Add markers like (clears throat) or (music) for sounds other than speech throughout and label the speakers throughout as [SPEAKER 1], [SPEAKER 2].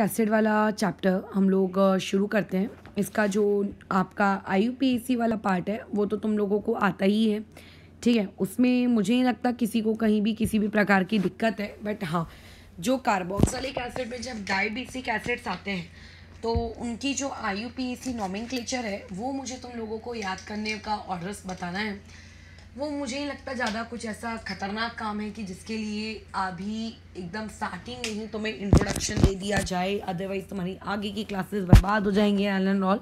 [SPEAKER 1] Cascade वाला chapter हम लोग शुरू करते हैं इसका जो आपका आई वाला पार्ट है वो तो तुम लोगों को आता ही है ठीक है उसमें मुझे नहीं लगता किसी को कहीं भी किसी भी प्रकार की दिक्कत है बट हाँ जो कार्बोक्सलिक एसिड में जब डायबिसिक एसिड्स आते हैं तो उनकी जो आई यू है वो मुझे तुम लोगों को याद करने का ऑर्डर्स बताना है वो मुझे ही लगता ज़्यादा कुछ ऐसा खतरनाक काम है कि जिसके लिए अभी एकदम स्टार्टिंग में ही तुम्हें इंट्रोडक्शन दे दिया जाए अदरवाइज़ तुम्हारी आगे की क्लासेस बर्बाद हो जाएंगे एल एंड ऑल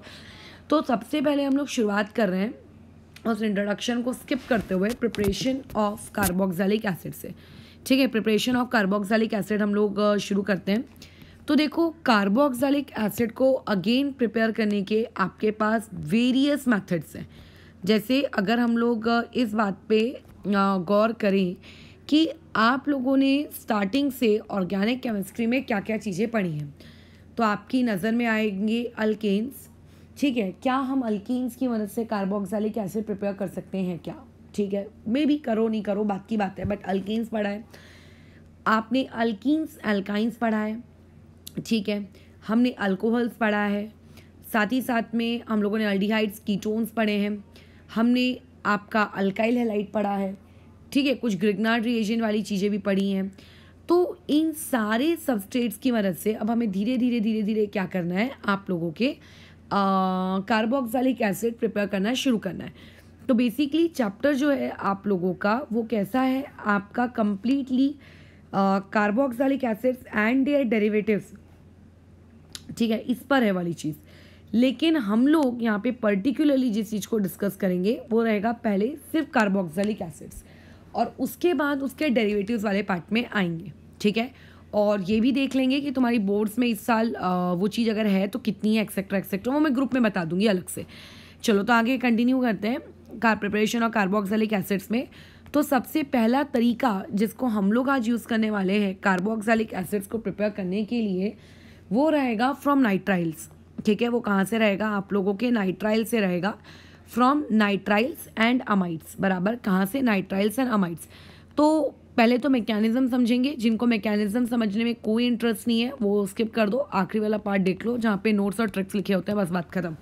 [SPEAKER 1] तो सबसे पहले हम लोग शुरुआत कर रहे हैं उस इंट्रोडक्शन को स्किप करते हुए प्रिपरेशन ऑफ कार्बोक्सैलिक एसिड से ठीक है प्रिपरेशन ऑफ कार्बोक्सैलिक एसिड हम लोग शुरू करते हैं तो देखो कार्बोक्सैलिक एसिड को अगेन प्रिपेयर करने के आपके पास वेरियस मैथड्स हैं जैसे अगर हम लोग इस बात पे गौर करें कि आप लोगों ने स्टार्टिंग से ऑर्गेनिक केमिस्ट्री में क्या क्या चीज़ें पढ़ी हैं तो आपकी नज़र में आएंगे अल्केन्स ठीक है क्या हम अल्किन्स की मदद से कार्बोक्सालिक एसिड प्रिपेयर कर सकते हैं क्या ठीक है मे भी करो नहीं करो बात की बात है बट अल्किन्स पढ़ा है आपने अल्किन्स अल्काइंस पढ़ा है ठीक है हमने अल्कोहल्स पढ़ा है साथ ही साथ में हम लोगों ने अल्डीहाइड्स कीटोन्स पढ़े हैं हमने आपका अल्काइल हेलाइट पढ़ा है ठीक है कुछ ग्रिगनाड रिएजन वाली चीज़ें भी पढ़ी हैं तो इन सारे सबस्टेट्स की मदद से अब हमें धीरे धीरे धीरे धीरे क्या करना है आप लोगों के कार्बोक्सालिक एसिड प्रिपेयर करना शुरू करना है तो बेसिकली चैप्टर जो है आप लोगों का वो कैसा है आपका completely carboxylic acids and their derivatives ठीक है इस पर है वाली चीज़ लेकिन हम लोग यहाँ पे पर्टिकुलरली जिस चीज़ को डिस्कस करेंगे वो रहेगा पहले सिर्फ कार्बोक्सलिक एसिड्स और उसके बाद उसके डेरिवेटिव्स वाले पार्ट में आएंगे ठीक है और ये भी देख लेंगे कि तुम्हारी बोर्ड्स में इस साल वो चीज़ अगर है तो कितनी है एक्सेट्रा एक्सेट्रा वो मैं ग्रुप में बता दूंगी अलग से चलो तो आगे कंटिन्यू करते हैं कार प्रिपरेशन और कार्बोक्सलिक एसिड्स में तो सबसे पहला तरीका जिसको हम लोग आज यूज़ करने वाले हैं कार्बोक्सिलिक एसिड्स को प्रिपेयर करने के लिए वो रहेगा फ्रॉम नाइट्राइल्स ठीक है वो कहाँ से रहेगा आप लोगों के नाइट्राइल से रहेगा फ्रॉम नाइट्राइल्स एंड अमाइट्स बराबर कहाँ से नाइट्राइल्स एंड अमाइट्स तो पहले तो मैकेनिज्म समझेंगे जिनको मैकेनिज्म समझने में कोई इंटरेस्ट नहीं है वो स्किप कर दो आखिरी वाला पार्ट देख लो जहाँ पे नोट्स और ट्रिक्स लिखे होते हैं बस बात खत्म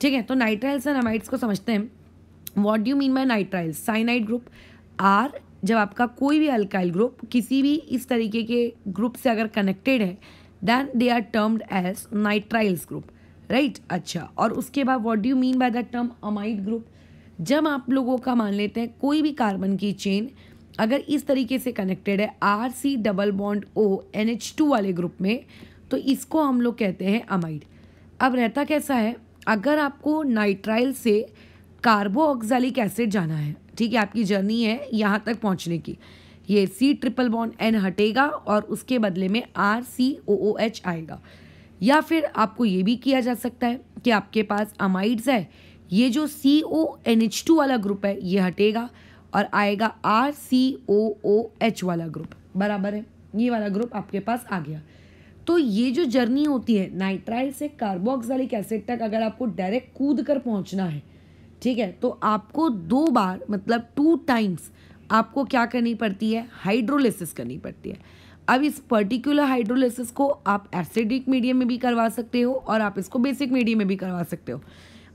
[SPEAKER 1] ठीक है तो नाइट्राइल्स एंड अमाइट्स को समझते हैं what do mean by nitriles cyanide group are जब आपका कोई भी अल्काइल ग्रुप किसी भी इस तरीके के ग्रुप से अगर कनेक्टेड है then they are termed as nitriles group right अच्छा और उसके बाद what do you mean by the term amide group जब आप लोगों का मान लेते हैं कोई भी कार्बन की चेन अगर इस तरीके से कनेक्टेड है R C double bond O N H two वाले ग्रुप में तो इसको हम लोग कहते हैं अमाइड अब रहता कैसा है अगर आपको नाइट्राइल से कार्बो ऑक्सैलिक एसिड जाना है ठीक है आपकी जर्नी है यहाँ तक पहुँचने की ये सी ट्रिपल बॉन्ड एन हटेगा और उसके बदले में are C O O H आएगा या फिर आपको ये भी किया जा सकता है कि आपके पास अमाइड्स है ये जो C O N H two वाला ग्रुप है ये हटेगा और आएगा R C O O H वाला ग्रुप बराबर है ये वाला ग्रुप आपके पास आ गया तो ये जो जर्नी होती है नाइट्राइल से कार्बोक्सालिक एसिड तक अगर आपको डायरेक्ट कूद कर पहुंचना है ठीक है तो आपको दो बार मतलब टू टाइम्स आपको क्या करनी पड़ती है हाइड्रोलिसिस करनी पड़ती है अब इस पर्टिकुलर हाइड्रोलिसिस को आप एसिडिक मीडियम में भी करवा सकते हो और आप इसको बेसिक मीडियम में भी करवा सकते हो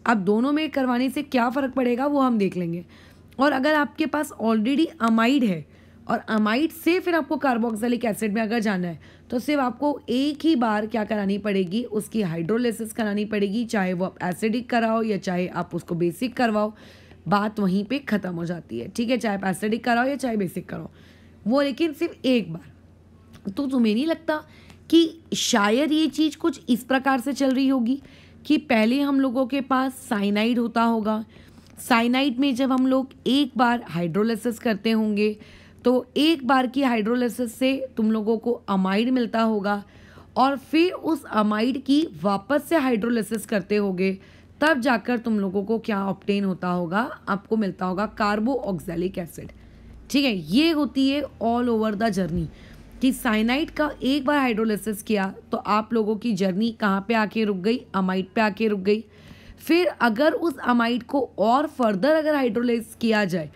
[SPEAKER 1] अब दोनों में करवाने से क्या फ़र्क पड़ेगा वो हम देख लेंगे और अगर आपके पास ऑलरेडी अमाइड है और अमाइड से फिर आपको कार्बोक्सिलिक एसिड में अगर जाना है तो सिर्फ आपको एक ही बार क्या करानी पड़ेगी उसकी हाइड्रोलिसिस करानी पड़ेगी चाहे वो आप एसिडिक कराओ या चाहे आप उसको बेसिक करवाओ बात वहीं पे ख़त्म हो जाती है ठीक है चाहे पैसेडिक कराओ या चाहे बेसिक कराओ वो लेकिन सिर्फ एक बार तो तुम्हें नहीं लगता कि शायद ये चीज़ कुछ इस प्रकार से चल रही होगी कि पहले हम लोगों के पास साइनाइड होता होगा साइनाइड में जब हम लोग एक बार हाइड्रोलिसिस करते होंगे तो एक बार की हाइड्रोलिसिस से तुम लोगों को अमाइड मिलता होगा और फिर उस अमाइड की वापस से हाइड्रोलिसिस करते होगे तब जाकर तुम लोगों को क्या ऑप्टेन होता होगा आपको मिलता होगा कार्बो ऑक्जेलिक एसिड ठीक है ये होती है ऑल ओवर द जर्नी कि साइनाइड का एक बार हाइड्रोलिसिस किया तो आप लोगों की जर्नी कहाँ पे आके रुक गई अमाइड पे आके रुक गई फिर अगर उस अमाइड को और फर्दर अगर हाइड्रोलाइज किया जाए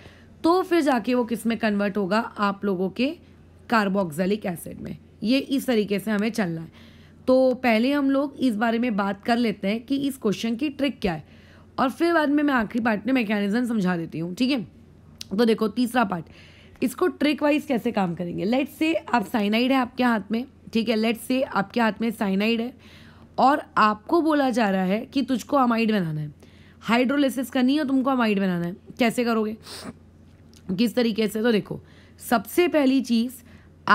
[SPEAKER 1] तो फिर जाके वो किस में कन्वर्ट होगा आप लोगों के कार्बोक्सिलिक एसिड में ये इस तरीके से हमें चलना है तो पहले हम लोग इस बारे में बात कर लेते हैं कि इस क्वेश्चन की ट्रिक क्या है और फिर बाद में मैं आखिरी पार्ट में मैकेनिज्म समझा देती हूँ ठीक है तो देखो तीसरा पार्ट इसको ट्रिक वाइज कैसे काम करेंगे लेट से आप साइनाइड है आपके हाथ में ठीक है लेट से आपके हाथ में साइनाइड है और आपको बोला जा रहा है कि तुझको अमाइड बनाना है हाइड्रोलिसिस करनी है तुमको अमाइड बनाना है कैसे करोगे किस तरीके से तो देखो सबसे पहली चीज़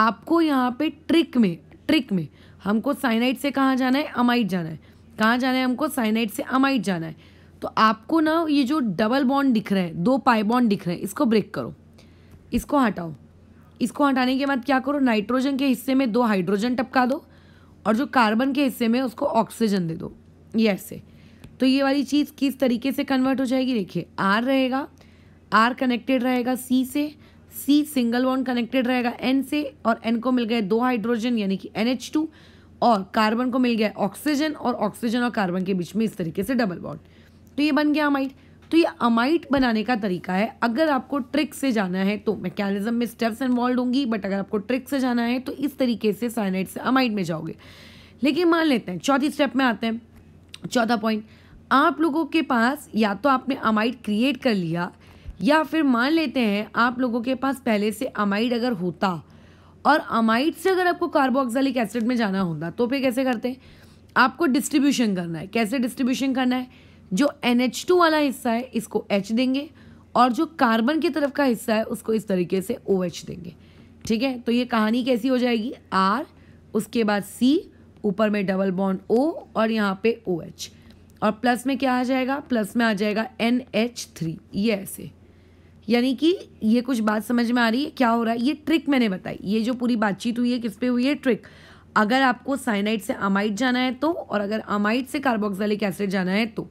[SPEAKER 1] आपको यहाँ पे ट्रिक में ट्रिक में हमको साइनाइट से कहाँ जाना है अमाइट जाना है कहाँ जाना है हमको साइनाइट से अमाइट जाना है तो आपको ना ये जो डबल बॉन्ड दिख रहा है दो पाई बॉन्ड दिख रहे हैं इसको ब्रेक करो इसको हटाओ इसको हटाने के बाद क्या करो नाइट्रोजन के हिस्से में दो हाइड्रोजन टपका दो और जो कार्बन के हिस्से में उसको ऑक्सीजन दे दो ये ऐसे तो ये वाली चीज़ किस तरीके से कन्वर्ट हो जाएगी देखिए आर रहेगा आर कनेक्टेड रहेगा सी से सी सिंगल बॉन्ड कनेक्टेड रहेगा एन से और एन को मिल गए दो हाइड्रोजन यानी कि एन एच टू और कार्बन को मिल गया ऑक्सीजन और ऑक्सीजन और कार्बन के बीच में इस तरीके से डबल बॉन्ड तो ये बन गया अमाइट तो ये अमाइट बनाने का तरीका है अगर आपको ट्रिक से जाना है तो मैकेनिज्म में स्टेप्स इन्वॉल्व होंगी बट अगर आपको ट्रिक से जाना है तो इस तरीके से साइनाइड से अमाइट में जाओगे लेकिन मान लेते हैं चौथी स्टेप में आते हैं चौथा पॉइंट आप लोगों के पास या तो आपने अमाइट क्रिएट कर लिया या फिर मान लेते हैं आप लोगों के पास पहले से अमाइड अगर होता और अमाइड से अगर आपको कार्बोक्सालिक एसिड में जाना होता तो फिर कैसे करते हैं आपको डिस्ट्रीब्यूशन करना है कैसे डिस्ट्रीब्यूशन करना है जो एन वाला हिस्सा है इसको एच देंगे और जो कार्बन की तरफ का हिस्सा है उसको इस तरीके से ओ OH देंगे ठीक है तो ये कहानी कैसी हो जाएगी आर उसके बाद सी ऊपर में डबल बॉन्ड ओ और यहाँ पे ओ OH, एच और प्लस में क्या आ जाएगा प्लस में आ जाएगा एन एच थ्री ये ऐसे यानी कि ये कुछ बात समझ में आ रही है क्या हो रहा है ये ट्रिक मैंने बताई ये जो पूरी बातचीत हुई है किस पे हुई है ट्रिक अगर आपको साइनाइड से अमाइड जाना है तो और अगर अमाइड से कार्बोक्सिलिक एसिड जाना है तो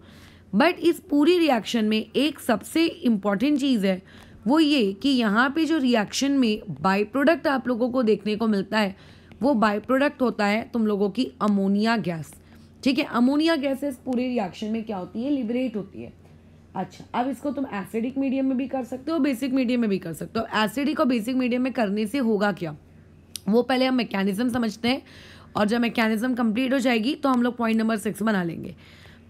[SPEAKER 1] बट इस पूरी रिएक्शन में एक सबसे इम्पॉर्टेंट चीज़ है वो ये कि यहाँ पे जो रिएक्शन में बाई प्रोडक्ट आप लोगों को देखने को मिलता है वो बाई प्रोडक्ट होता है तुम लोगों की अमोनिया गैस ठीक है अमोनिया गैसेस पूरे रिएक्शन में क्या होती है लिबरेट होती है अच्छा अब इसको तुम एसिडिक मीडियम में भी कर सकते हो बेसिक मीडियम में भी कर सकते हो एसिडिक और बेसिक मीडियम में करने से होगा क्या वो पहले हम मैकेनिज्म समझते हैं और जब मैकेनिज्म कंप्लीट हो जाएगी तो हम लोग पॉइंट नंबर सिक्स बना लेंगे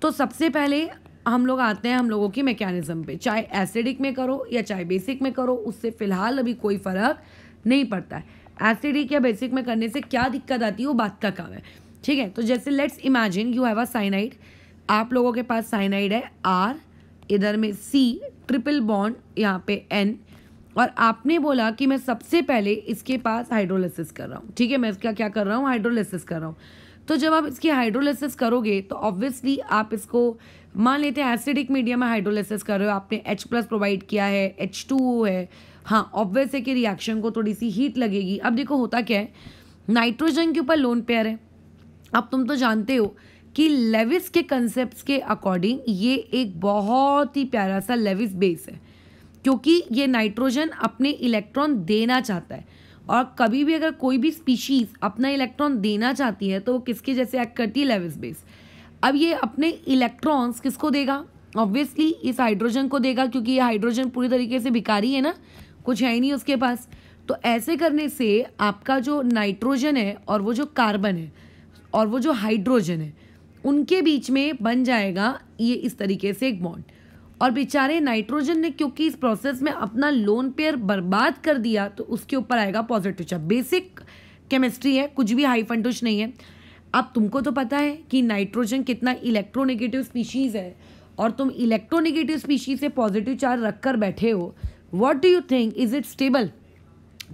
[SPEAKER 1] तो सबसे पहले हम लोग आते हैं हम लोगों की मैकेनिज्म पे चाहे एसिडिक में करो या चाहे बेसिक में करो उससे फ़िलहाल अभी कोई फ़र्क नहीं पड़ता है एसिडिक या बेसिक में करने से क्या दिक्कत आती है वो बात का काम है ठीक है तो जैसे let's imagine you have a cyanide आप लोगों के पास साइनाइड है आर इधर में सी ट्रिपल बॉन्ड यहाँ पे एन और आपने बोला कि मैं सबसे पहले इसके पास हाइड्रोलिसिस कर रहा हूँ ठीक है मैं इसका क्या कर रहा हूँ हाइड्रोलिसिस कर रहा हूँ तो जब आप इसकी हाइड्रोलिसिस करोगे तो ऑब्वियसली आप इसको मान लेते हैं एसिडिक मीडियम में हाइड्रोलिसिस कर रहे हो आपने H प्लस प्रोवाइड किया है एच टू है हाँ ऑब्वियस है कि रिएक्शन को थोड़ी सी हीट लगेगी अब देखो होता क्या है नाइट्रोजन के ऊपर लोन पेयर है अब तुम तो जानते हो कि लेविस के कंसेप्ट के अकॉर्डिंग ये एक बहुत ही प्यारा सा लेविस बेस है क्योंकि ये नाइट्रोजन अपने इलेक्ट्रॉन देना चाहता है और कभी भी अगर कोई भी स्पीशीज़ अपना इलेक्ट्रॉन देना चाहती है तो वो किसके जैसे एक्ट करती है लेविस बेस अब ये अपने इलेक्ट्रॉन्स किसको देगा ऑब्वियसली इस हाइड्रोजन को देगा क्योंकि ये हाइड्रोजन पूरी तरीके से भिकारी है ना कुछ है ही नहीं उसके पास तो ऐसे करने से आपका जो नाइट्रोजन है और वो जो कार्बन है और वो जो हाइड्रोजन है उनके बीच में बन जाएगा ये इस तरीके से एक बॉन्ड और बेचारे नाइट्रोजन ने क्योंकि इस प्रोसेस में अपना लोन पेयर बर्बाद कर दिया तो उसके ऊपर आएगा पॉजिटिव चार्ज बेसिक केमिस्ट्री है कुछ भी हाई फंटुश नहीं है अब तुमको तो पता है कि नाइट्रोजन कितना इलेक्ट्रोनेगेटिव स्पीशीज़ है और तुम इलेक्ट्रोनेगेटिव स्पीशीज़ से पॉजिटिव चार्ज रख कर बैठे हो what do you think is it stable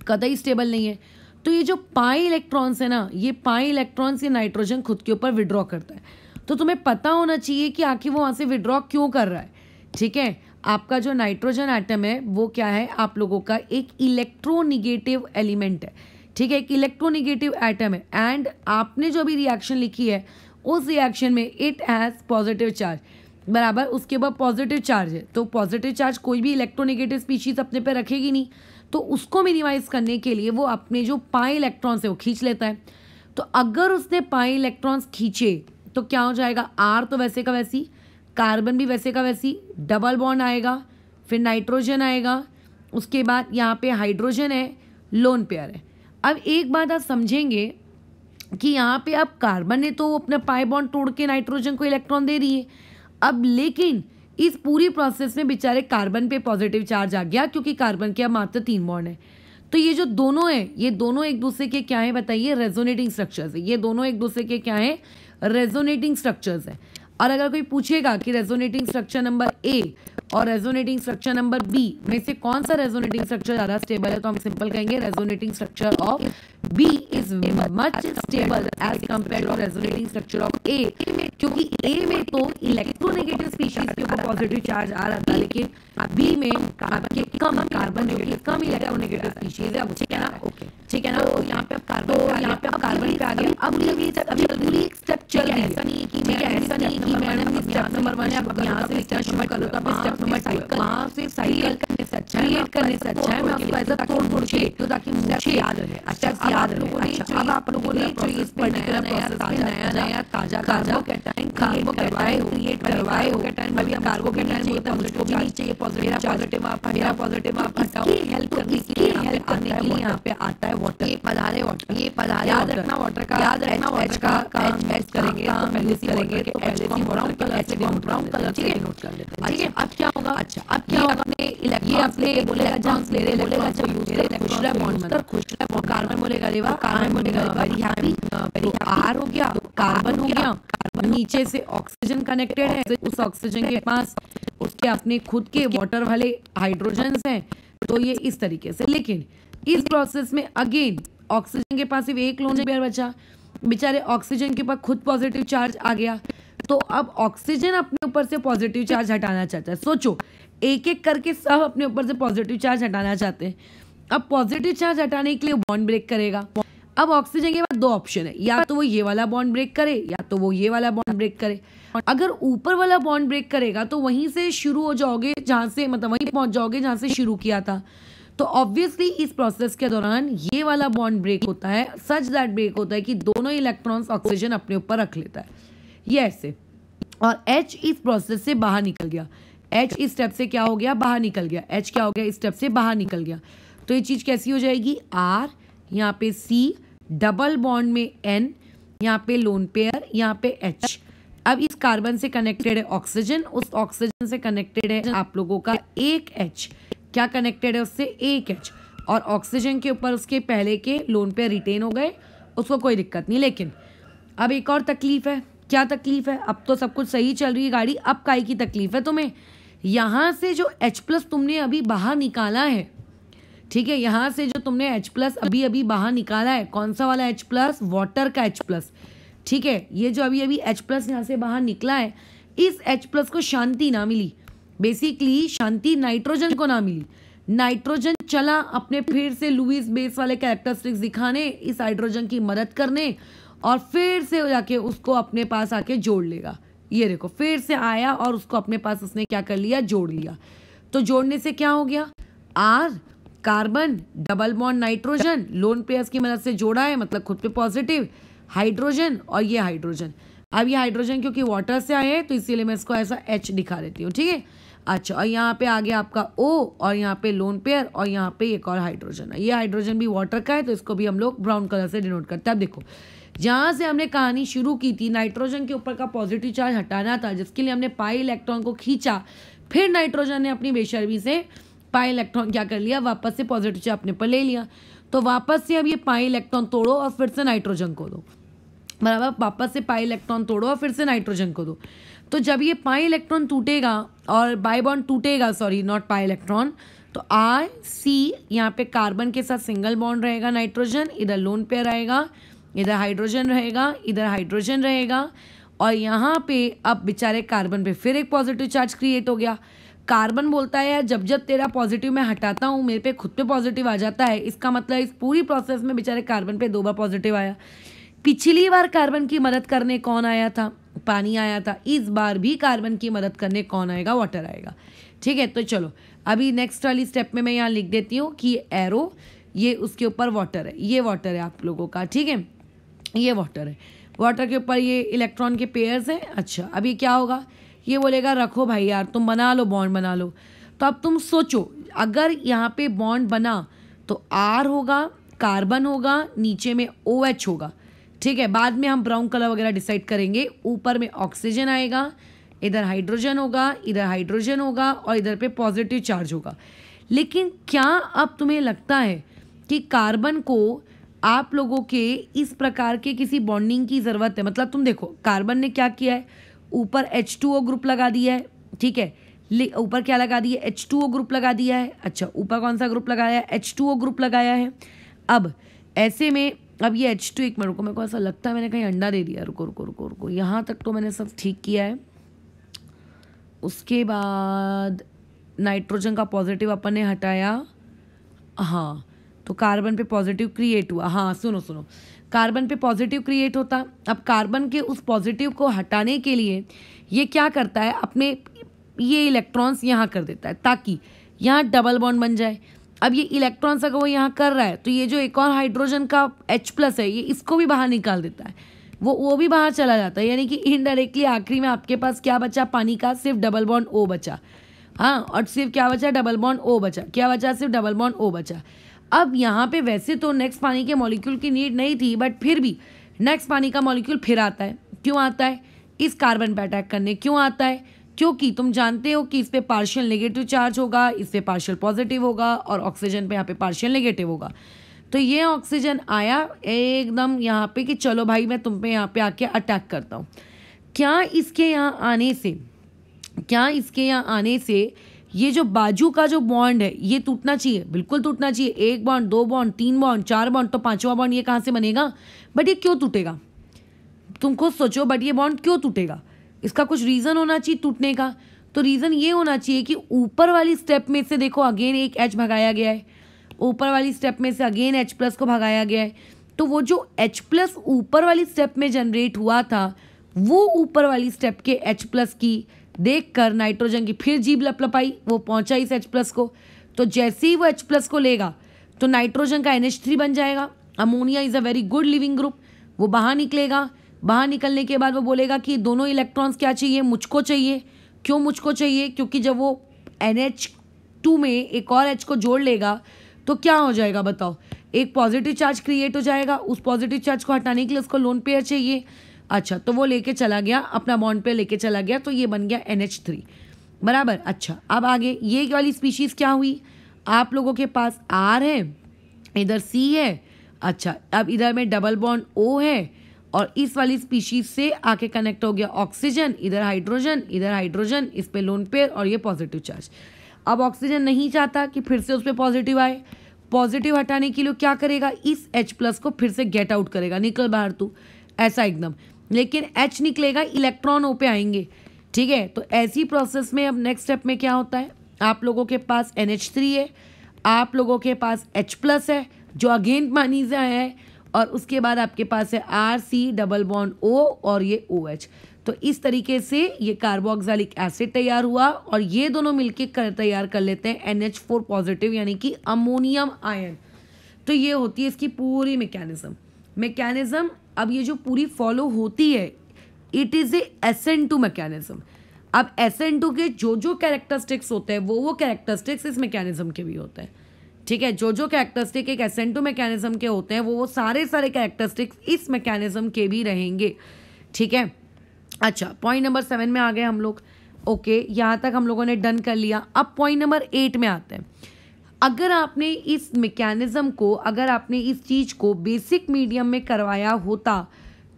[SPEAKER 1] कतई स्टेबल नहीं है तो ये जो पाई इलेक्ट्रॉन्स है ना ये पाई इलेक्ट्रॉन्स ये नाइट्रोजन खुद के ऊपर विड्रॉ करता है तो तुम्हें पता होना चाहिए कि आखिर वो वहाँ से विड्रॉ क्यों कर रहा है ठीक है आपका जो नाइट्रोजन आइटम है वो क्या है आप लोगों का एक इलेक्ट्रोनिगेटिव एलिमेंट है ठीक है एक इलेक्ट्रोनिगेटिव आइटम है एंड आपने जो भी रिएक्शन लिखी है उस रिएक्शन में इट हैज़ पॉजिटिव चार्ज बराबर उसके बाद पॉजिटिव चार्ज है तो पॉजिटिव चार्ज कोई भी इलेक्ट्रोनिगेटिव स्पीशीज अपने पे रखेगी नहीं तो उसको मिनिमाइज़ करने के लिए वो अपने जो पाए इलेक्ट्रॉन्स है वो खींच लेता है तो अगर उसने पाए इलेक्ट्रॉन्स खींचे तो क्या हो जाएगा आर तो वैसे का वैसी कार्बन भी वैसे का वैसी डबल बॉन्ड आएगा फिर नाइट्रोजन आएगा उसके बाद यहाँ पे हाइड्रोजन है लोन पेयर है अब एक बात आप समझेंगे कि यहाँ पे अब कार्बन ने तो अपना पाए बॉन्ड तोड़ के नाइट्रोजन को इलेक्ट्रॉन दे रही है अब लेकिन इस पूरी प्रोसेस में बेचारे कार्बन पे पॉजिटिव चार्ज आ गया क्योंकि कार्बन के अब मात्र तीन बॉन्ड है तो ये जो दोनों है ये दोनों एक दूसरे के क्या है बताइए रेजोनेटिंग स्ट्रक्चर्स है ये दोनों एक दूसरे के क्या है रेजोनेटिंग स्ट्रक्चर्स है और अगर कोई पूछेगा कि रेजोनेटिंग स्ट्रक्चर नंबर ए और रेजोनेटिंग स्ट्रक्चर नंबर बी में से कौन सा रेजोनेटिंग स्ट्रक्चर ज़्यादा स्टेबल है तो हम सिंपल कहेंगे resonating structure of B is much stable as compare to resonating structure of A क्योंकि ए में तो इलेक्ट्रोनेगेटिव स्पीशीज के ऊपर पॉजिटिव चार्ज आ रहा था लेकिन बी में आपके कम कार्बन जो कि कम इलेक्ट्रोनेगेटिव स्पीशीज है ठीक है ना ठीक है ना तो यहाँ पे कार्बन यहाँ पे कार्बन पे आ गया अब ये अभी पूरी स्टेप चल रही है ऐसा नहीं है कि मैडम स्टेप नंबर वन है आप यहाँ से लिखना शुरू कर लो तो आप स्टेप नंबर टू वहाँ से साइकिल से अच्छा क्रिएट करने से अच्छा है मैं आपको एज अ कोड पूछे तो ताकि मुझे याद रहे अच्छा से याद रहे अच्छा अब आप लोगों ने जो इस पर्टिकुलर प्रोसेस में नया नया ताजा ताजा कैटाइन कार्बो करवाए हो क्रिएट करवाए हो कैटाइन भी कार्बो कैटाइन होता है मुझको भी चाहिए पॉजिटिव तो तो पॉजिटिव आप मेरा पॉजिटिव आप हटाओ हेल्प करने के लिए हेल्प करने के लिए यहाँ पे आता है वाटर ये पधारे वाटर ये पधारे याद रखना वाटर का याद रखना वाटर का काम एच करेंगे तो पहले से करेंगे तो पहले से ब्राउन कलर से ब्राउन कलर ठीक नोट कर लेते हैं ठीक है अब क्या होगा अच्छा अब क्या अपने ये अच्छा, अच्छा, मतलब कार्बन बोलेगा रेवा कार्बन बोलेगा आर हो गया कार्बन हो गया नीचे से ऑक्सीजन कनेक्टेड है तो उस ऑक्सीजन के पास उसके अपने खुद के वाटर वाले हाइड्रोजन हैं तो ये इस तरीके से लेकिन इस प्रोसेस में अगेन ऑक्सीजन के पास सिर्फ एक लोन पेयर बचा बेचारे ऑक्सीजन के पास खुद पॉजिटिव चार्ज आ गया तो अब ऑक्सीजन अपने ऊपर से पॉजिटिव चार्ज हटाना चाहता है सोचो एक एक करके सब अपने ऊपर से पॉजिटिव चार्ज हटाना चाहते हैं अब पॉजिटिव चार्ज हटाने के लिए बॉन्ड ब्रेक करेगा अब ऑक्सीजन के बाद दो ऑप्शन है या तो वो ये वाला बॉन्ड ब्रेक करे या तो वो ये वाला बॉन्ड ब्रेक करे अगर ऊपर वाला बॉन्ड ब्रेक करेगा तो वहीं से शुरू हो जाओगे जहाँ से मतलब वहीं पहुँच जाओगे जहाँ से शुरू किया था तो ऑब्वियसली इस प्रोसेस के दौरान ये वाला बॉन्ड ब्रेक होता है सच दैट ब्रेक होता है कि दोनों इलेक्ट्रॉन्स ऑक्सीजन अपने ऊपर रख लेता है ये ऐसे और एच इस प्रोसेस से बाहर निकल गया एच इस स्टेप से क्या हो गया बाहर निकल गया एच क्या हो गया इस स्टेप से बाहर निकल गया तो ये चीज़ कैसी हो जाएगी आर यहाँ पे सी डबल बॉन्ड में एन यहाँ पे लोन पेयर यहाँ पे एच अब इस कार्बन से कनेक्टेड है ऑक्सीजन उस ऑक्सीजन से कनेक्टेड है आप लोगों का एक एच क्या कनेक्टेड है उससे एक एच और ऑक्सीजन के ऊपर उसके पहले के लोन पे रिटेन हो गए उसको कोई दिक्कत नहीं लेकिन अब एक और तकलीफ है क्या तकलीफ है अब तो सब कुछ सही चल रही है गाड़ी अब काई की तकलीफ है तुम्हें यहाँ से जो एच प्लस तुमने अभी बाहर निकाला है ठीक है यहाँ से जो तुमने एच प्लस अभी अभी बाहर निकाला है कौन सा वाला एच प्लस वाटर का एच प्लस ठीक है ये जो अभी अभी एच प्लस यहाँ से बाहर निकला है इस एच प्लस को शांति ना मिली बेसिकली शांति नाइट्रोजन को ना मिली नाइट्रोजन चला अपने फिर से लुइस बेस वाले कैरेक्टरिस्टिक्स दिखाने इस हाइड्रोजन की मदद करने और फिर से जाके उसको अपने पास आके जोड़ लेगा ये देखो फिर से आया और उसको अपने पास उसने क्या कर लिया जोड़ लिया तो जोड़ने से क्या हो गया R carbon double bond nitrogen lone pairs की मदद से जोड़ा है मतलब खुद पे पॉजिटिव हाइड्रोजन और ये हाइड्रोजन अब ये हाइड्रोजन क्योंकि वाटर से आए हैं तो इसीलिए मैं इसको ऐसा एच दिखा देती हूँ ठीक है अच्छा और यहाँ पे आ गया आपका ओ और यहाँ पे लोन पेयर और यहाँ पे एक और हाइड्रोजन है ये हाइड्रोजन भी वाटर का है तो इसको भी हम लोग ब्राउन कलर से डिनोट करते हैं अब देखो जहाँ से हमने कहानी शुरू की थी नाइट्रोजन के ऊपर का पॉजिटिव चार्ज हटाना था जिसके लिए हमने पाई इलेक्ट्रॉन को खींचा फिर नाइट्रोजन ने अपनी बेशर्मी से पाई इलेक्ट्रॉन क्या कर लिया वापस से पॉजिटिव चार्ज अपने पर ले लिया तो वापस से अब ये पाई इलेक्ट्रॉन तोड़ो और फिर से नाइट्रोजन को दो बराबर वापस से पाई इलेक्ट्रॉन तोड़ो और फिर से नाइट्रोजन को दो तो जब ये पाई इलेक्ट्रॉन टूटेगा और बाई बॉन्ड टूटेगा सॉरी नॉट पाई इलेक्ट्रॉन तो आर सी यहाँ पे कार्बन के साथ सिंगल बॉन्ड रहेगा नाइट्रोजन इधर लोन पेयर आएगा इधर हाइड्रोजन रहेगा इधर हाइड्रोजन रहेगा और यहाँ पे अब बेचारे कार्बन पे फिर एक पॉजिटिव चार्ज क्रिएट हो गया कार्बन बोलता है जब जब तेरा पॉजिटिव मैं हटाता हूँ मेरे पे खुद पे पॉजिटिव आ जाता है इसका मतलब इस पूरी प्रोसेस में बेचारे कार्बन पे दो बार पॉजिटिव आया पिछली बार कार्बन की मदद करने कौन आया था पानी आया था इस बार भी कार्बन की मदद करने कौन आएगा वाटर आएगा ठीक है तो चलो अभी नेक्स्ट वाली स्टेप में मैं यहाँ लिख देती हूँ कि एरो ये उसके ऊपर वाटर है ये वाटर है आप लोगों का ठीक है ये वाटर है वाटर के ऊपर ये इलेक्ट्रॉन के पेयर्स हैं अच्छा अब ये क्या होगा ये बोलेगा रखो भाई यार तुम बना लो बॉन्ड बना लो तो अब तुम सोचो अगर यहाँ पे बॉन्ड बना तो आर होगा कार्बन होगा नीचे में ओ OH एच होगा ठीक है बाद में हम ब्राउन कलर वगैरह डिसाइड करेंगे ऊपर में ऑक्सीजन आएगा इधर हाइड्रोजन होगा इधर हाइड्रोजन होगा और इधर पे पॉजिटिव चार्ज होगा लेकिन क्या अब तुम्हें लगता है कि कार्बन को आप लोगों के इस प्रकार के किसी बॉन्डिंग की ज़रूरत है मतलब तुम देखो कार्बन ने क्या किया है ऊपर एच टू ओ ग्रुप लगा दिया है ठीक है ऊपर क्या लगा दिया एच टू ओ ग्रुप लगा दिया है अच्छा ऊपर कौन सा ग्रुप लगाया है एच टू ओ ग्रुप लगाया है अब ऐसे में अब ये एच टू एक मिनट रुको मेरे को ऐसा लगता है मैंने कहीं अंडा दे दिया रुको रुको रुको रुको यहाँ तक तो मैंने सब ठीक किया है उसके बाद नाइट्रोजन का पॉजिटिव अपन ने हटाया हाँ तो कार्बन पे पॉजिटिव क्रिएट हुआ हाँ सुनो सुनो कार्बन पे पॉजिटिव क्रिएट होता अब कार्बन के उस पॉजिटिव को हटाने के लिए ये क्या करता है अपने ये इलेक्ट्रॉन्स यहाँ कर देता है ताकि यहाँ डबल बॉन्ड बन जाए अब ये इलेक्ट्रॉन्स अगर वो यहाँ कर रहा है तो ये जो एक और हाइड्रोजन का एच प्लस है ये इसको भी बाहर निकाल देता है वो वो भी बाहर चला जाता है यानी कि इनडायरेक्टली आखिरी में आपके पास क्या बचा पानी का सिर्फ डबल बॉन्ड ओ बचा हाँ और सिर्फ क्या बचा डबल बॉन्ड ओ बचा क्या बचा सिर्फ डबल बॉन्ड ओ बचा अब यहाँ पे वैसे तो नेक्स्ट पानी के मॉलिक्यूल की नीड नहीं थी बट फिर भी नेक्स्ट पानी का मॉलिक्यूल फिर आता है क्यों आता है इस कार्बन पे अटैक करने क्यों आता है क्योंकि तुम जानते हो कि इस पर पार्शियल नेगेटिव चार्ज होगा इस पर पार्शियल पॉजिटिव होगा और ऑक्सीजन पे यहाँ पे पार्शियल नेगेटिव होगा तो ये ऑक्सीजन आया एकदम यहाँ पे कि चलो भाई मैं तुम पे यहाँ पे आके अटैक करता हूँ क्या इसके यहाँ आने से क्या इसके यहाँ आने से ये जो बाजू का जो बॉन्ड है ये टूटना चाहिए बिल्कुल टूटना चाहिए एक बॉन्ड दो बॉन्ड तीन बॉन्ड चार बॉन्ड तो पांचवा बॉन्ड ये कहाँ से बनेगा बट ये क्यों टूटेगा तुम खुद सोचो बट ये बॉन्ड क्यों टूटेगा इसका कुछ रीज़न होना चाहिए टूटने का तो रीज़न ये होना चाहिए कि ऊपर वाली स्टेप में से देखो अगेन एक एच भगाया गया है ऊपर वाली स्टेप में से अगेन एच प्लस को भगाया गया है तो वो जो एच प्लस ऊपर वाली स्टेप में जनरेट हुआ था वो ऊपर वाली स्टेप के एच प्लस की देखकर नाइट्रोजन की फिर जीभ लपलपाई वो पहुंचा इस एच प्लस को तो जैसे ही वो एच प्लस को लेगा तो नाइट्रोजन का एन थ्री बन जाएगा ammonia is a very good living group वो बाहर निकलेगा बाहर निकलने के बाद वो बोलेगा कि दोनों इलेक्ट्रॉन्स क्या चाहिए मुझको चाहिए क्यों मुझको चाहिए क्योंकि जब वो एन टू में एक और एच को जोड़ लेगा तो क्या हो जाएगा बताओ एक पॉजिटिव चार्ज क्रिएट हो जाएगा उस पॉजिटिव चार्ज को हटाने के लिए उसको लोन पेयर चाहिए अच्छा तो वो लेके चला गया अपना बॉन्ड पे लेके चला गया तो ये बन गया एन एच थ्री बराबर अच्छा अब आगे ये वाली स्पीशीज़ क्या हुई आप लोगों के पास आर है इधर सी है अच्छा अब इधर में डबल बॉन्ड ओ है और इस वाली स्पीशीज से आके कनेक्ट हो गया ऑक्सीजन इधर हाइड्रोजन इधर हाइड्रोजन इस पर लोन पेयर और ये पॉजिटिव चार्ज अब ऑक्सीजन नहीं चाहता कि फिर से उस पर पॉजिटिव आए पॉजिटिव हटाने के लिए क्या करेगा इस H प्लस को फिर से गेट आउट करेगा निकल बाहर तू ऐसा एकदम लेकिन एच निकलेगा इलेक्ट्रॉन ओ पे आएंगे ठीक है तो ऐसी प्रोसेस में अब नेक्स्ट स्टेप में क्या होता है आप लोगों के पास एन एच थ्री है आप लोगों के पास एच प्लस है जो अगेन मानीजा है और उसके बाद आपके पास है R C double bond O और ये ओ OH. एच तो इस तरीके से ये ऑक्सालिक एसिड तैयार हुआ और ये दोनों मिलके कर तैयार कर लेते हैं एन एच फोर पॉजिटिव यानी कि अमोनियम आयन तो ये होती है इसकी पूरी मैकेनिज्म मैकेनिज़्म अब ये जो पूरी फॉलो होती है it is a S N two mechanism अब एसेंट टू के जो जो कैरेक्टरिस्टिक्स होते हैं वो वो कैरेक्टरिस्टिक्स इस मैकेनिज़्म के भी होते हैं ठीक है जो जो कैरेक्टरिस्टिक एक टू मैकेनिज्म के होते हैं वो वो सारे सारे कैरेक्टरिस्टिक्स इस मैकेनिज्म के भी रहेंगे ठीक है अच्छा पॉइंट नंबर सेवन में आ गए हम लोग ओके यहाँ तक हम लोगों ने डन कर लिया अब पॉइंट नंबर एट में आते हैं अगर आपने इस मेकेनिज़म को अगर आपने इस चीज़ को बेसिक मीडियम में करवाया होता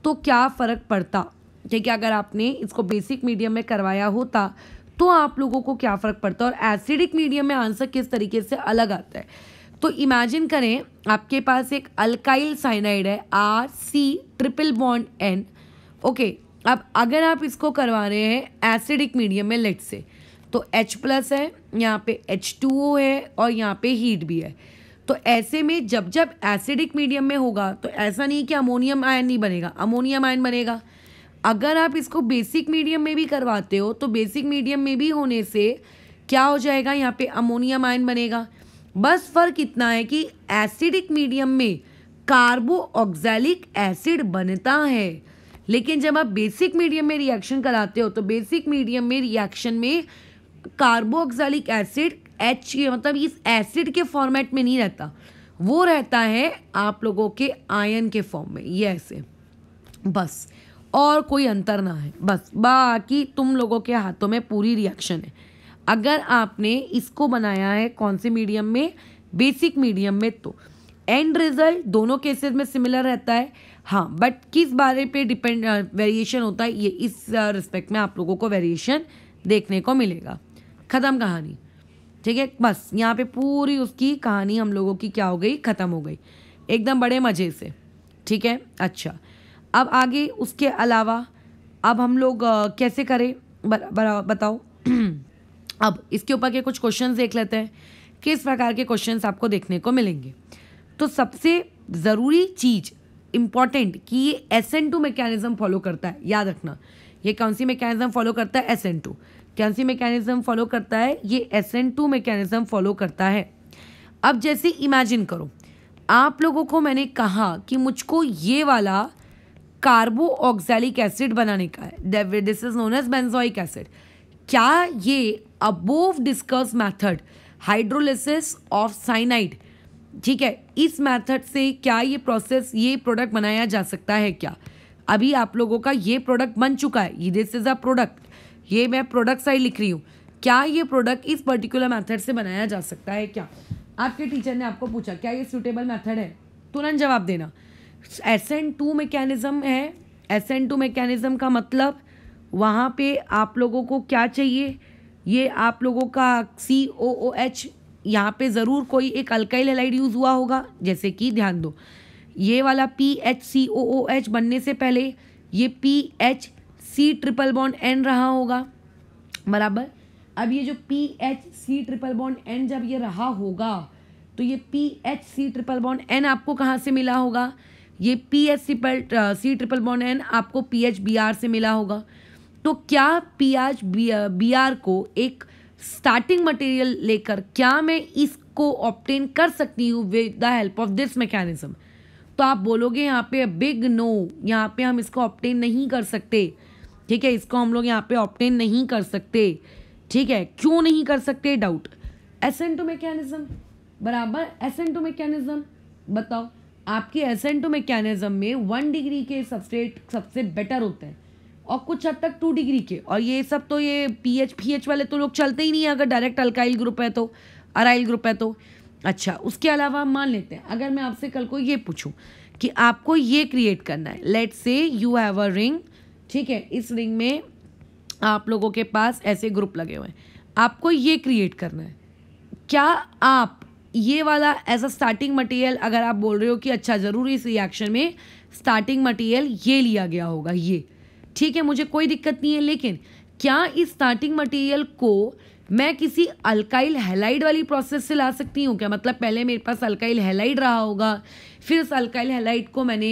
[SPEAKER 1] तो क्या फ़र्क पड़ता ठीक है अगर आपने इसको बेसिक मीडियम में करवाया होता तो आप लोगों को क्या फ़र्क पड़ता और एसिडिक मीडियम में आंसर किस तरीके से अलग आता है तो इमेजिन करें आपके पास एक अल्काइल साइनाइड है R C triple bond N okay अब अगर आप इसको करवा रहे हैं एसिडिक मीडियम में लेट से तो H प्लस है यहाँ पे H2O है और यहाँ पे हीट भी है तो ऐसे में जब जब एसिडिक मीडियम में होगा तो ऐसा नहीं कि अमोनियम आयन नहीं बनेगा अमोनियम आयन बनेगा अगर आप इसको बेसिक मीडियम में भी करवाते हो तो बेसिक मीडियम में भी होने से क्या हो जाएगा यहाँ पे अमोनियम आयन बनेगा बस फर्क इतना है कि एसिडिक मीडियम में कार्बो ऑक्जैलिक एसिड बनता है लेकिन जब आप बेसिक मीडियम में रिएक्शन कराते हो तो बेसिक मीडियम में रिएक्शन में कार्बोक्सालिक एसिड एच मतलब इस एसिड के फॉर्मेट में नहीं रहता वो रहता है आप लोगों के आयन के फॉर्म में ये ऐसे बस और कोई अंतर ना है बस बाकी तुम लोगों के हाथों में पूरी रिएक्शन है अगर आपने इसको बनाया है कौन से मीडियम में बेसिक मीडियम में तो एंड रिजल्ट दोनों केसेस में सिमिलर रहता है हाँ बट किस बारे पे डिपेंड वेरिएशन होता है ये इस रिस्पेक्ट uh, में आप लोगों को वेरिएशन देखने को मिलेगा ख़त्म कहानी ठीक है बस यहाँ पे पूरी उसकी कहानी हम लोगों की क्या हो गई ख़त्म हो गई एकदम बड़े मज़े से ठीक है अच्छा अब आगे उसके अलावा अब हम लोग कैसे करें बताओ (clears throat) अब इसके ऊपर के कुछ क्वेश्चंस देख लेते हैं किस प्रकार के क्वेश्चंस आपको देखने को मिलेंगे तो सबसे ज़रूरी चीज़ इम्पॉर्टेंट कि ये S N two mechanism follow करता है याद रखना ये कौन सी मैकेनिज़्म फॉलो करता है एस एन टू कौन सी मैकेनिज्म फॉलो करता है ये S N two mechanism follow करता है अब जैसे इमेजिन करो आप लोगों को मैंने कहा कि मुझको ये वाला कार्बो ऑक्सैलिक एसिड बनाने का है this is known as benzoic acid क्या ये above discuss method hydrolysis of cyanide ठीक है इस मेथड से क्या ये प्रोसेस ये प्रोडक्ट बनाया जा सकता है क्या अभी आप लोगों का ये प्रोडक्ट बन चुका है ये दिस इज़ अ प्रोडक्ट ये मैं प्रोडक्ट साइड लिख रही हूँ क्या ये प्रोडक्ट इस पर्टिकुलर मेथड से बनाया जा सकता है क्या आपके टीचर ने आपको पूछा क्या ये सूटेबल मेथड है तुरंत जवाब देना एस एन टू मेकेनिज़म है एस एन टू मेकेनिज़म का मतलब वहाँ पे आप लोगों को क्या चाहिए ये आप लोगों का सी ओ ओ एच यहाँ पर ज़रूर कोई एक अल्काइल हेलाइड यूज़ हुआ होगा जैसे कि ध्यान दो ये वाला P H C O O H बनने से पहले ये P H C triple bond N रहा होगा बराबर अब ये जो P H C triple bond N जब ये रहा होगा तो ये P H C triple bond N आपको कहाँ से मिला होगा ये पी एच सीपल सी ट्रिपल बॉन्ड एन आपको पी एच बी आर से मिला होगा तो क्या पी एच बी आर को एक स्टार्टिंग मटेरियल लेकर क्या मैं इसको ऑप्टेन कर सकती हूँ with the help of this mechanism तो आप बोलोगे यहाँ पे बिग नो यहाँ पे हम इसको ऑप्टेन नहीं कर सकते ठीक है इसको हम लोग यहाँ पे ऑप्टेन नहीं कर सकते ठीक है क्यों नहीं कर सकते डाउट एसेंटो मैकेनिज्म बराबर एसेंटो मैकेनिज्म बताओ आपके एसेंटो मैकेनिज्म में वन डिग्री के सबस्ट्रेट सबसे बेटर होते हैं और कुछ हद तक टू डिग्री के और ये सब तो ये पी एच पी एच वाले तो लोग चलते ही नहीं है अगर डायरेक्ट अल्काइल ग्रुप है तो अराइल ग्रुप है तो अच्छा उसके अलावा हम मान लेते हैं अगर मैं आपसे कल को ये पूछूँ कि आपको ये क्रिएट करना है लेट से यू हैव अ रिंग ठीक है इस रिंग में आप लोगों के पास ऐसे ग्रुप लगे हुए हैं आपको ये क्रिएट करना है क्या आप ये वाला एज अ स्टार्टिंग मटेरियल अगर आप बोल रहे हो कि अच्छा ज़रूर इस रिएक्शन में स्टार्टिंग मटेरियल ये लिया गया होगा ये ठीक है मुझे कोई दिक्कत नहीं है लेकिन क्या इस स्टार्टिंग मटेरियल को मैं किसी अल्काइल हेलाइड वाली प्रोसेस से ला सकती हूँ क्या मतलब पहले मेरे पास अल्काइल हेलाइड रहा होगा फिर उस अल्काइल हेलाइड को मैंने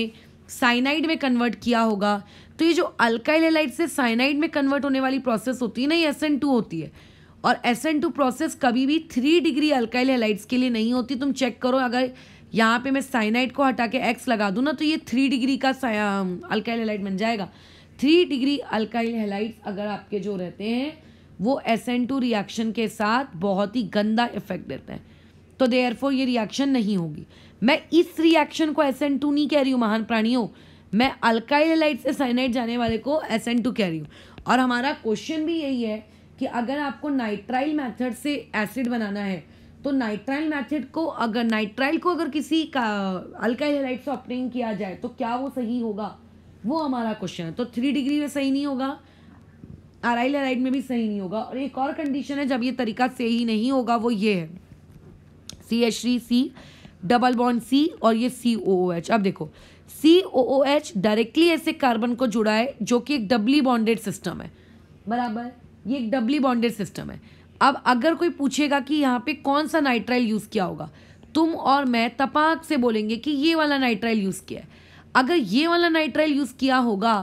[SPEAKER 1] साइनाइड में कन्वर्ट किया होगा तो ये जो अल्काइल हेलाइट से साइनाइड में कन्वर्ट होने वाली प्रोसेस होती है ना ये एस टू होती है और एस टू प्रोसेस कभी भी थ्री डिग्री अल्काइल हेलाइट्स के लिए नहीं होती तुम चेक करो अगर यहाँ पे मैं साइनाइड को हटा के एक्स लगा दूँ ना तो ये थ्री डिग्री का अल्काइल हेलाइट um, बन जाएगा थ्री डिग्री अल्काइल हेलाइट्स अगर आपके जो रहते हैं वो एस रिएक्शन के साथ बहुत ही गंदा इफेक्ट देते हैं तो देयर ये रिएक्शन नहीं होगी मैं इस रिएक्शन को एस एन टू नहीं कह रही हूँ महान प्राणियों मैं अल्काइलाइट से साइनाइट जाने वाले को एस टू कह रही हूँ और हमारा क्वेश्चन भी यही है कि अगर आपको नाइट्राइल मैथड से एसिड बनाना है तो नाइट्राइल मैथड को अगर नाइट्राइल को अगर किसी का अल्काइलाइट से ऑपरिंग किया जाए तो क्या वो सही होगा वो हमारा क्वेश्चन है तो थ्री डिग्री में सही नहीं होगा आराइल एलाइट में भी सही नहीं होगा और एक और कंडीशन है जब ये तरीका सही नहीं होगा वो ये है C H three C double bond C और ये सी ओ ओ एच अब देखो C O O H directly ऐसे कार्बन को जुड़ा है जो कि एक डबली बॉन्डेड सिस्टम है बराबर ये एक डबली बॉन्डेड सिस्टम है अब अगर कोई पूछेगा कि यहाँ पे कौन सा नाइट्राइल यूज़ किया होगा तुम और मैं तपाक से बोलेंगे कि ये वाला नाइट्राइल यूज़ किया है अगर ये वाला नाइट्राइल यूज़ किया होगा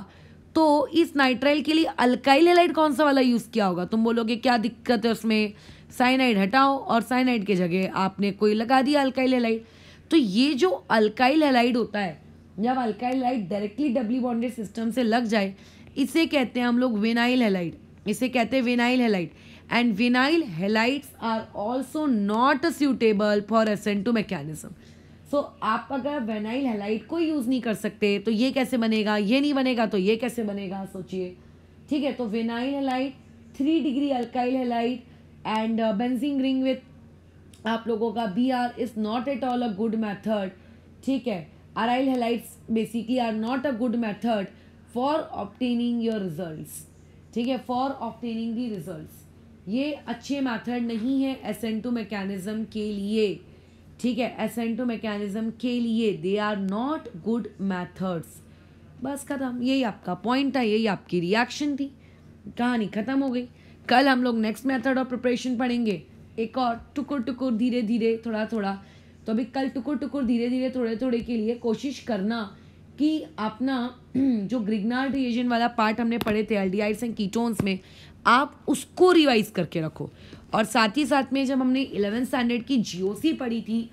[SPEAKER 1] तो इस नाइट्राइल के लिए अल्काइल हेलाइट कौन सा वाला यूज़ किया होगा तुम बोलोगे क्या दिक्कत है उसमें साइनाइड हटाओ और साइनाइड की जगह आपने कोई लगा दिया अल्काइल हेलाइड तो ये जो अल्काइल हेलाइड होता है जब alkyl halide directly doubly bonded system से लग जाए इसे कहते हैं हम लोग विनाइल हेलाइड इसे कहते हैं vinyl halide and vinyl halide are also not suitable for S N two mechanism so आप अगर वेनाइल हेलाइट को यूज़ नहीं कर सकते तो ये कैसे बनेगा ये नहीं बनेगा तो ये कैसे बनेगा सोचिए ठीक है तो vinyl halide three degree alkyl halide and benzene ring with आप लोगों का B R is not at all a good method ठीक है aryl halides basically are not a good method for obtaining your result ठीक है for obtaining the result ये अच्छे method नहीं है एसेंटो मैकेनिज्म के लिए ठीक है एसेंटो मैकेनिज्म के लिए they are not good methods बस ख़त्म यही आपका पॉइंट था यही आपकी रिएक्शन थी कहानी ख़त्म हो गई कल हम लोग नेक्स्ट मेथड ऑफ प्रिपरेशन पढ़ेंगे एक और टुकुर टुकुर धीरे धीरे थोड़ा थोड़ा तो अभी कल टुकुर टुकुर धीरे धीरे थोड़े थोड़े के लिए कोशिश करना कि अपना (clears throat) जो ग्रिग्नाल रिएजन वाला पार्ट हमने पढ़े थे एल्डिहाइड्स एंड कीटोन्स में आप उसको रिवाइज करके रखो और साथ ही साथ में जब हमने इलेवेंथ स्टैंडर्ड की जीओसी पढ़ी थी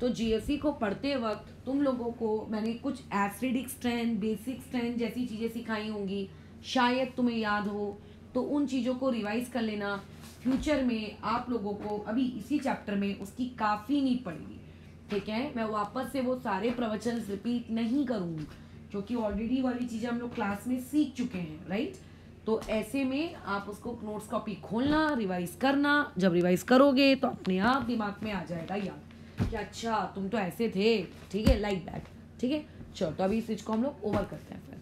[SPEAKER 1] तो जीएससी को पढ़ते वक्त तुम लोगों को मैंने कुछ एसिडिक स्ट्रेंथ बेसिक स्ट्रेंथ जैसी चीज़ें सिखाई होंगी शायद तुम्हें याद हो तो उन चीज़ों को रिवाइज कर लेना फ्यूचर में आप लोगों को अभी इसी चैप्टर में उसकी काफ़ी नींद पड़ेगी ठीक है मैं वापस से वो सारे प्रवचन रिपीट नहीं करूँगी क्योंकि ऑलरेडी वाली चीज़ें हम लोग क्लास में सीख चुके हैं राइट तो ऐसे में आप उसको नोट्स कॉपी खोलना रिवाइज करना जब रिवाइज करोगे तो अपने आप दिमाग में आ जाएगा याद कि अच्छा तुम तो ऐसे थे ठीक है लाइक दैट ठीक है चलो तो अभी इस चीज़ को हम लोग ओवर करते हैं